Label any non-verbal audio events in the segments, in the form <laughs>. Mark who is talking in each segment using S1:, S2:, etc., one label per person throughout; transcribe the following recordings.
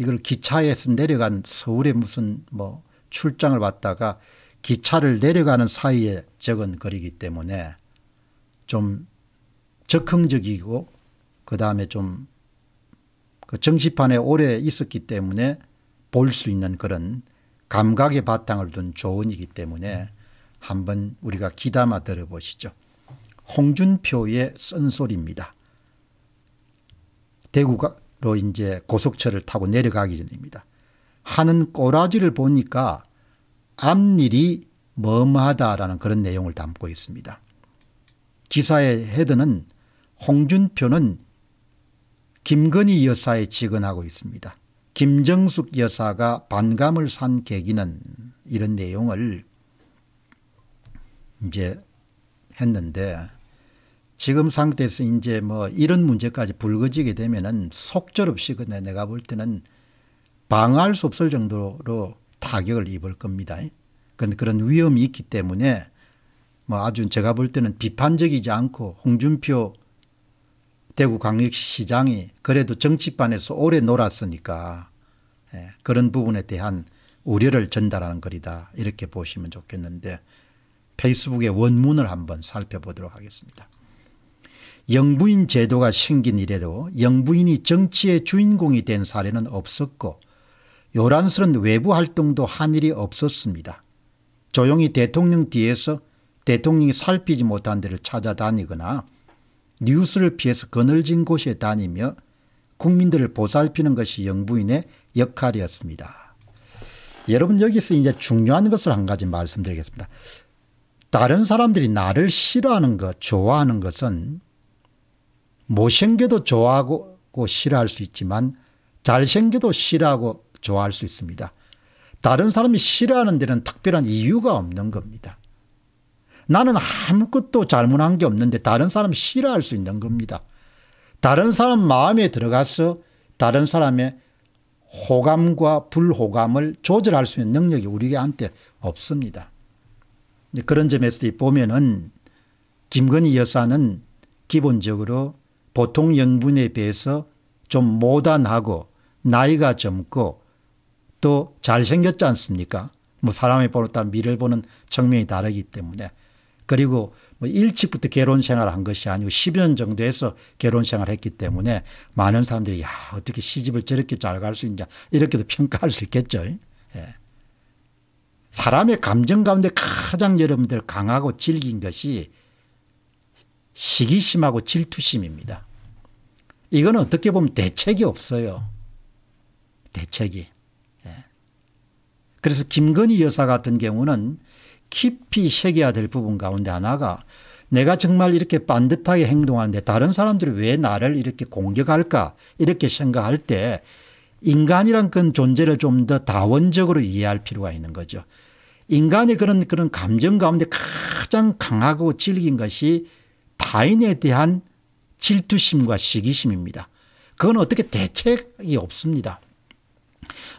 S1: 이걸 기차에서 내려간 서울에 무슨 뭐 출장을 왔다가 기차를 내려가는 사이에 적은 글이기 때문에 좀 적흥적이고 그다음에 좀 그 정치판에 오래 있었기 때문에 볼 수 있는 그런 감각의 바탕을 둔 조언이기 때문에 한번 우리가 귀담아 들어보시죠. 홍준표의 쓴소리입니다. 대구가 로 이제 고속철을 타고 내려가게됩니다 하는 꼬라지를 보니까 앞일이 머하다라는 그런 내용을 담고 있습니다. 기사의 헤드는 홍준표는 김건희 여사에 직언하고 있습니다. 김정숙 여사가 반감을 산 계기는 이런 내용을 이제 했는데 지금 상태에서 이제 뭐 이런 문제까지 불거지게 되면은 속절없이 근데 내가 볼 때는 방할 수 없을 정도로 타격을 입을 겁니다. 그런 그런 위험이 있기 때문에 뭐 아주 제가 볼 때는 비판적이지 않고 홍준표 대구광역시장이 그래도 정치판에서 오래 놀았으니까 예, 그런 부분에 대한 우려를 전달하는 글이다 이렇게 보시면 좋겠는데 페이스북의 원문을 한번 살펴보도록 하겠습니다. 영부인 제도가 생긴 이래로 영부인이 정치의 주인공이 된 사례는 없었고 요란스런 외부 활동도 한 일이 없었습니다. 조용히 대통령 뒤에서 대통령이 살피지 못한 데를 찾아다니거나 뉴스를 피해서 거늘진 곳에 다니며 국민들을 보살피는 것이 영부인의 역할이었습니다. 여러분 여기서 이제 중요한 것을 한 가지 말씀드리겠습니다. 다른 사람들이 나를 싫어하는 것, 좋아하는 것은 못생겨도 뭐 좋아하고 싫어할 수 있지만 잘생겨도 싫어하고 좋아할 수 있습니다. 다른 사람이 싫어하는 데는 특별한 이유가 없는 겁니다. 나는 아무것도 잘못한 게 없는데 다른 사람 싫어할 수 있는 겁니다. 다른 사람 마음에 들어가서 다른 사람의 호감과 불호감을 조절할 수 있는 능력이 우리한테 없습니다. 그런 점에서 보면은 김건희 여사는 기본적으로 보통 연분에 비해서 좀 모단하고 나이가 젊고 또 잘생겼지 않습니까? 뭐 사람의 보로 따 미를 보는 청명이 다르기 때문에 그리고 뭐 일찍부터 결혼 생활을 한 것이 아니고 10년 정도에서 결혼 생활을 했기 때문에 많은 사람들이 야 어떻게 시집을 저렇게 잘 갈 수 있냐 이렇게도 평가할 수 있겠죠. 예. 사람의 감정 가운데 가장 여러분들 강하고 질긴 것이 시기심하고 질투심입니다. 이건 어떻게 보면 대책이 없어요. 대책이. 예. 그래서 김건희 여사 같은 경우는 깊이 새겨야 될 부분 가운데 하나가 내가 정말 이렇게 반듯하게 행동하는데 다른 사람들이 왜 나를 이렇게 공격할까 이렇게 생각할 때 인간이란 그 존재를 좀 더 다원적으로 이해할 필요가 있는 거죠. 인간의 그런 그런 감정 가운데 가장 강하고 질긴 것이 타인에 대한 질투심과 시기심입니다. 그건 어떻게 대책이 없습니다.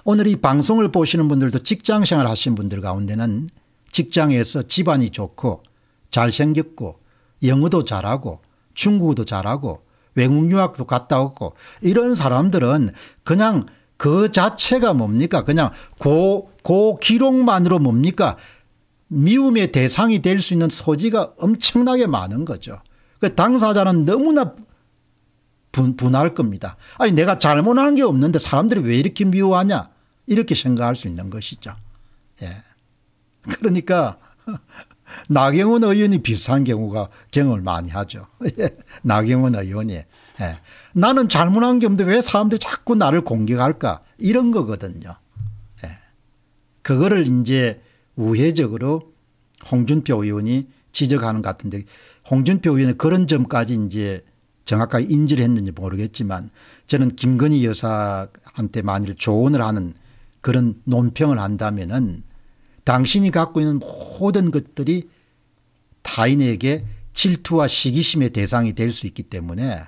S1: 오늘 이 방송을 보시는 분들도 직장생활 하신 분들 가운데는 직장에서 집안이 좋고 잘생겼고 영어도 잘하고 중국어도 잘하고 외국 유학도 갔다 오고 이런 사람들은 그냥 그 자체가 뭡니까 그냥 고, 고 기록만으로 뭡니까 미움의 대상이 될 수 있는 소지가 엄청나게 많은 거죠. 그 당사자는 너무나 분, 분할 겁니다. 아니 내가 잘못한 게 없는데 사람들이 왜 이렇게 미워하냐 이렇게 생각할 수 있는 것이죠. 예. 그러니까 <laughs> 나경원 의원이 비슷한 경우가 경험을 많이 하죠. <laughs> 예. 나경원 의원이 예. 나는 잘못한 게 없는데 왜 사람들이 자꾸 나를 공격할까 이런 거거든요. 예. 그거를 이제 우회적으로 홍준표 의원이 지적하는 것 같은데 홍준표 의원은 그런 점까지 이제 정확하게 인지를 했는지 모르겠지만 저는 김건희 여사한테 만일 조언을 하는 그런 논평을 한다면은 당신이 갖고 있는 모든 것들이 타인에게 질투와 시기심의 대상이 될 수 있기 때문에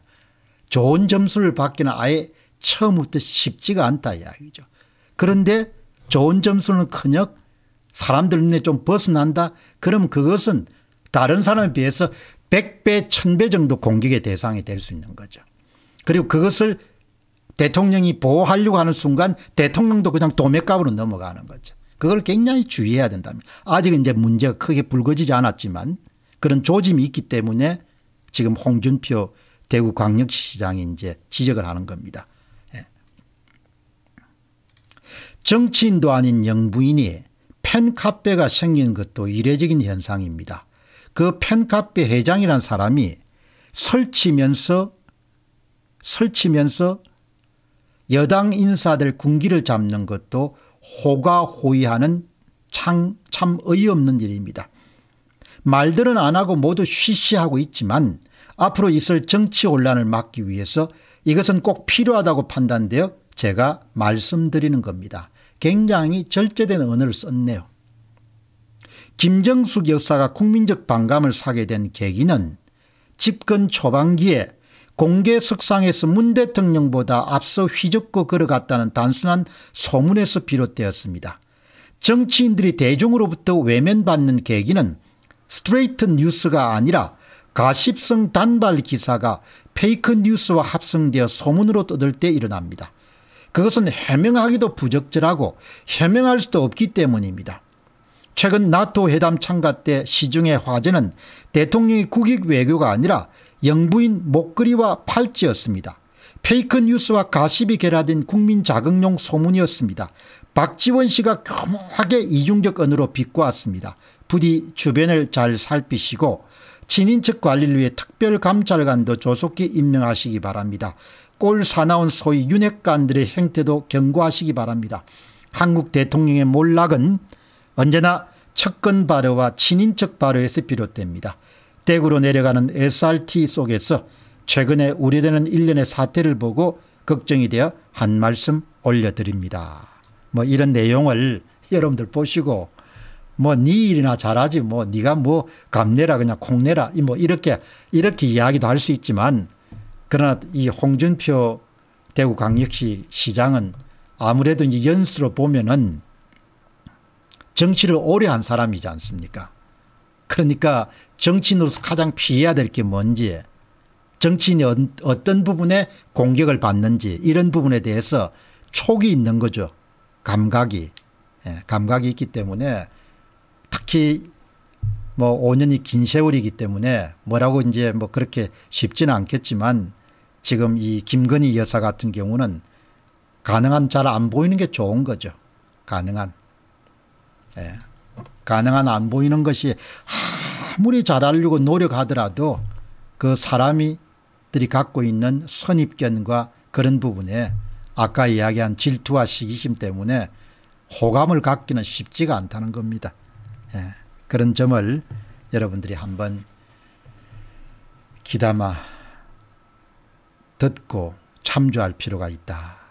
S1: 좋은 점수를 받기는 아예 처음부터 쉽지가 않다 이야기죠. 그런데 좋은 점수는 커녕 사람들 눈에 좀 벗어난다 그럼 그것은 다른 사람에 비해서 100배 1000배 정도 공격의 대상이 될 수 있는 거죠. 그리고 그것을 대통령이 보호하려고 하는 순간 대통령도 그냥 도매값으로 넘어가는 거죠. 그걸 굉장히 주의해야 된답니다. 아직 이제 문제가 크게 불거지지 않았지만 그런 조짐이 있기 때문에 지금 홍준표 대구 광역시장이 이제 지적을 하는 겁니다. 예. 정치인도 아닌 영부인이 팬카페가 생긴 것도 이례적인 현상입니다. 그팬카페 회장이란 사람이 설치면서 설치면서 여당 인사들 군기를 잡는 것도 호가호위하는 참, 참 어이없는 일입니다. 말들은 안 하고 모두 쉬쉬하고 있지만 앞으로 있을 정치 혼란을 막기 위해서 이것은 꼭 필요하다고 판단되어 제가 말씀드리는 겁니다. 굉장히 절제된 언어를 썼네요. 김정숙 여사가 국민적 반감을 사게 된 계기는 집권 초반기에 공개 석상에서 문 대통령보다 앞서 휘젓고 걸어갔다는 단순한 소문에서 비롯되었습니다. 정치인들이 대중으로부터 외면받는 계기는 스트레이트 뉴스가 아니라 가십성 단발 기사가 페이크 뉴스와 합성되어 소문으로 떠들 때 일어납니다. 그것은 해명하기도 부적절하고 해명할 수도 없기 때문입니다. 최근 나토 회담 참가 때 시중의 화제는 대통령의 국익 외교가 아니라 영부인 목걸이와 팔찌였습니다. 페이크 뉴스와 가십이 결하된 국민 자극용 소문이었습니다. 박지원 씨가 교묘하게 이중적 언어로 비꼬았습니다. 부디 주변을 잘 살피시고 친인척 관리를 위해 특별감찰관도 조속히 임명하시기 바랍니다. 꼴 사나운 소위 윤핵관들의 행태도 경고하시기 바랍니다. 한국 대통령의 몰락은 언제나 측근 발효와 친인척 발효에서 비롯됩니다. 대구로 내려가는 SRT 속에서 최근에 우려되는 일련의 사태를 보고 걱정이 되어 한 말씀 올려드립니다. 뭐 이런 내용을 여러분들 보시고 뭐네 일이나 잘하지 뭐 네가 뭐 감내라 그냥 콩내라 뭐 이렇게 이렇게 이야기도 할 수 있지만 그러나 이 홍준표 대구광역시 시장은 아무래도 이제 연수로 보면은 정치를 오래 한 사람이지 않습니까 그러니까 정치인으로서 가장 피해야 될 게 뭔지 정치인이 어떤 부분에 공격을 받는지 이런 부분에 대해서 촉이 있는 거죠. 감각이. 예, 감각이 있기 때문에 특히 뭐 5년이 긴 세월이기 때문에 뭐라고 이제 뭐 그렇게 쉽지는 않겠지만 지금 이 김건희 여사 같은 경우는 가능한 잘 안 보이는 게 좋은 거죠. 가능한. 예. 가능한 안 보이는 것이 아무리 잘 알려고 노력하더라도 그사람 들이 갖고 있는 선입견과 그런 부분에 아까 이야기한 질투와 시기심 때문에 호감을 갖기는 쉽지가 않다는 겁니다. 예. 그런 점을 여러분들이 한번 귀담아 듣고 참조할 필요가 있다.